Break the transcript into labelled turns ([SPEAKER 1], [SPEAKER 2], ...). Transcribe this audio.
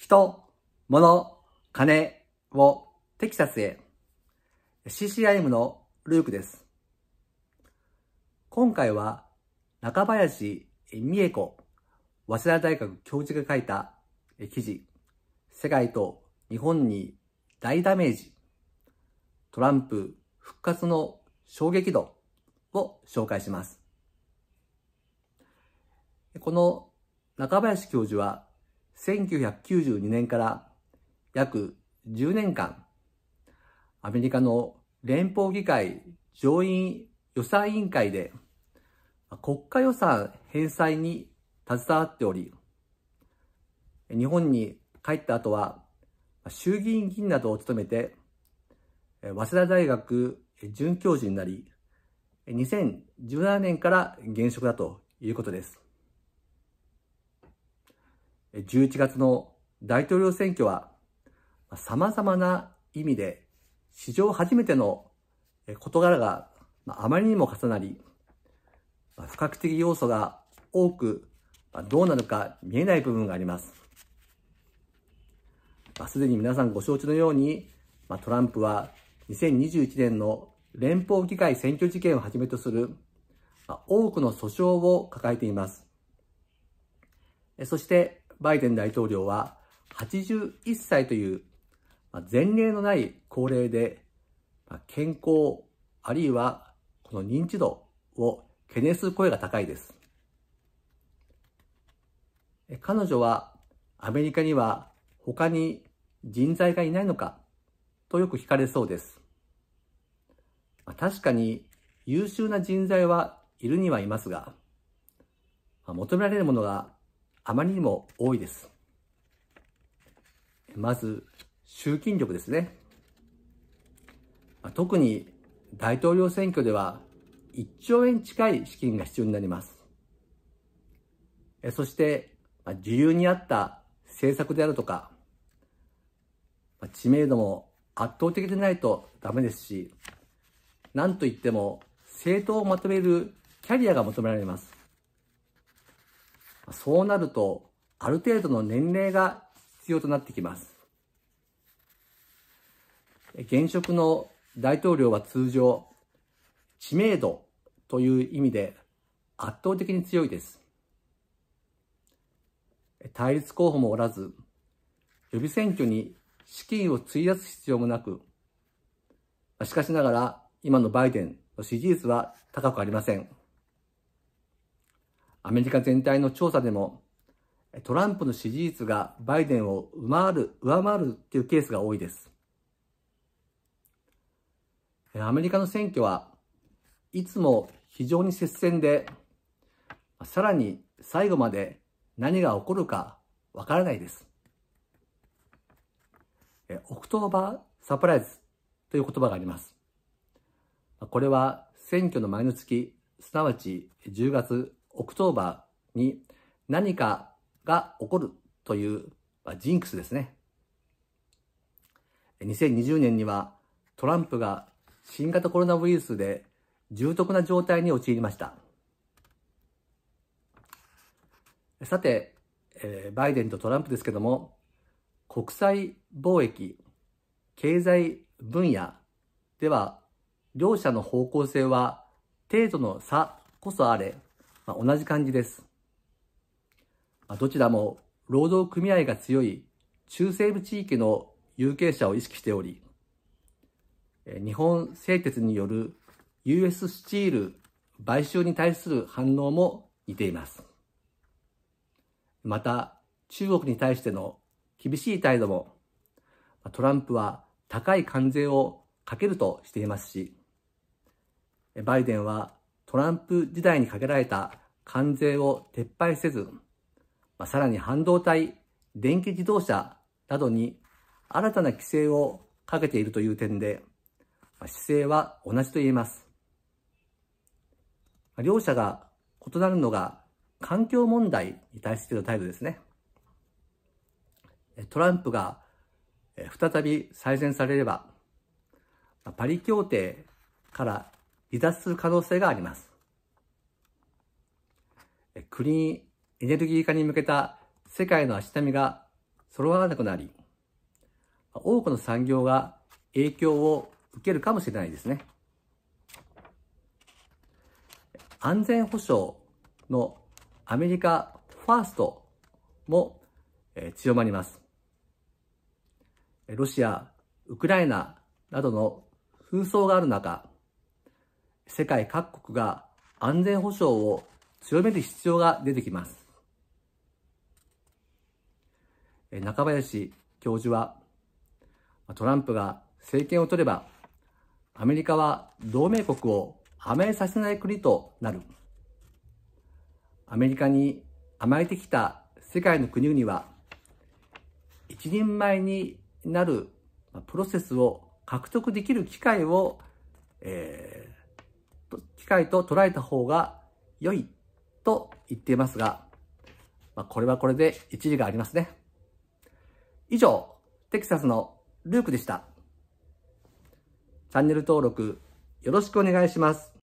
[SPEAKER 1] 人、物、金をテキサスへ。CCIM のルークです。今回は中林美恵子、早稲田大学教授が書いた記事、世界と日本に大ダメージ、トランプ復活の衝撃度を紹介します。この中林教授は1992年から約10年間、アメリカの連邦議会上院予算委員会で国家予算返済に携わっており、日本に帰った後は衆議院議員などを務めて、早稲田大学准教授になり、2017年から現職だということです。11月の大統領選挙は様々な意味で史上初めての事柄があまりにも重なり、不確定要素が多くどうなるか見えない部分があります。すでに皆さんご承知のように、トランプは2021年の連邦議会選挙事件をはじめとする多くの訴訟を抱えています。そしてバイデン大統領は81歳という前例のない高齢で健康あるいはこの認知度を懸念する声が高いです。彼女はアメリカには他に人材がいないのかとよく聞かれそうです。確かに優秀な人材はいるにはいますが、求められるものがあまりにも多いです。まず、集金力ですね。特に大統領選挙では1兆円近い資金が必要になります。そして、自由にあった政策であるとか、知名度も圧倒的でないとダメですし、なんといっても政党をまとめるキャリアが求められます。そうなると、ある程度の年齢が必要となってきます。現職の大統領は通常、知名度という意味で圧倒的に強いです。対立候補もおらず、予備選挙に資金を費やす必要もなく、しかしながら今のバイデンの支持率は高くありません。アメリカ全体の調査でも、トランプの支持率がバイデンを上回る、上回るっていうケースが多いです。アメリカの選挙はいつも非常に接戦で、さらに最後まで何が起こるかわからないです。オクトーバーサプライズという言葉があります。これは選挙の前の月、すなわち10月オクトーバーに何かが起こるという、ジンクスですね。2020年にはトランプが新型コロナウイルスで重篤な状態に陥りました。さて、えー、バイデンとトランプですけども、国際貿易、経済分野では、両者の方向性は程度の差こそあれまあ、同じ感じです。まあ、どちらも労働組合が強い中西部地域の有権者を意識しており、日本製鉄による US スチール買収に対する反応も似ています。また、中国に対しての厳しい態度も、トランプは高い関税をかけるとしていますし、バイデンはトランプ時代にかけられた関税を撤廃せず、まあ、さらに半導体、電気自動車などに新たな規制をかけているという点で、まあ、姿勢は同じと言えます。まあ、両者が異なるのが環境問題に対しての態度ですね。トランプが再び再選されれば、パリ協定から離脱する可能性があります。クリーンエネルギー化に向けた世界の足並みが揃わなくなり、多くの産業が影響を受けるかもしれないですね。安全保障のアメリカファーストも強まります。ロシア、ウクライナなどの紛争がある中、世界各国が安全保障を強める必要が出てきます。中林教授は、トランプが政権を取れば、アメリカは同盟国を甘えさせない国となる。アメリカに甘えてきた世界の国々は、一人前になるプロセスを獲得できる機会を、えー、機会と捉えた方が良いと言っていますが、まあ、これはこれで一理がありますね。以上、テキサスのルークでした。チャンネル登録よろしくお願いします。